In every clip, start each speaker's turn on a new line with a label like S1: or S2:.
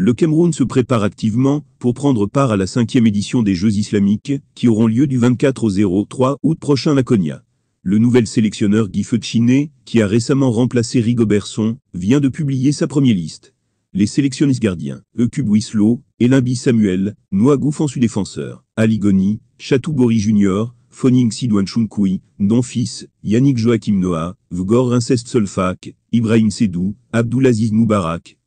S1: Le Cameroun se prépare activement pour prendre part à la cinquième édition des Jeux islamiques qui auront lieu du 24 au 03 août prochain à Konya. Le nouvel sélectionneur Guy Feuchiné, qui a récemment remplacé Rigobertson, vient de publier sa première liste. Les sélectionnistes gardiens, Eucub Wislo, Elimbi Samuel, Noagou Fansu défenseur, Ali Goni, Chatou Bori Jr., Foning Sidouan Chunkoui, Donfis, Yannick Joachim Noah, Vgor Rincest Solfak, Ibrahim Sedou, Abdulaziz Moubarak,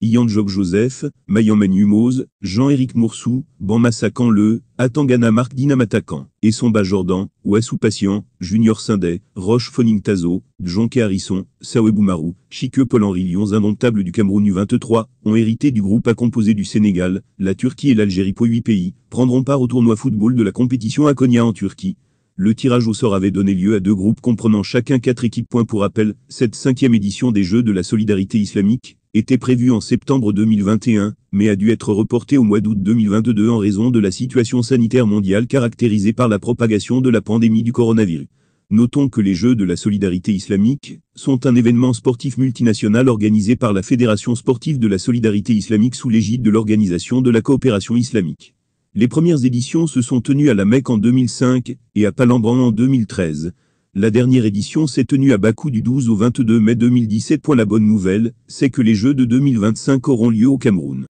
S1: Iyan job Joseph, mayan Humoz, Jean-Éric Moursou, Ban Sakan Le, Atangana Marc Dinamatakan, Esomba Jordan, Ouassou Patient, Junior Sindé, Roche Foning Tazo, Djonke Harrison, Marou, Chique Paul-Henri Lions indomptables du Cameroun U23, ont hérité du groupe à composer du Sénégal, la Turquie et l'Algérie pour huit pays, prendront part au tournoi football de la compétition à Konya en Turquie, le tirage au sort avait donné lieu à deux groupes comprenant chacun quatre équipes. pour rappel, cette cinquième édition des Jeux de la solidarité islamique était prévue en septembre 2021, mais a dû être reportée au mois d'août 2022 en raison de la situation sanitaire mondiale caractérisée par la propagation de la pandémie du coronavirus. Notons que les Jeux de la solidarité islamique sont un événement sportif multinational organisé par la Fédération sportive de la solidarité islamique sous l'égide de l'Organisation de la coopération islamique. Les premières éditions se sont tenues à la Mecque en 2005 et à Palembran en 2013. La dernière édition s'est tenue à Bakou du 12 au 22 mai 2017. La bonne nouvelle, c'est que les Jeux de 2025 auront lieu au Cameroun.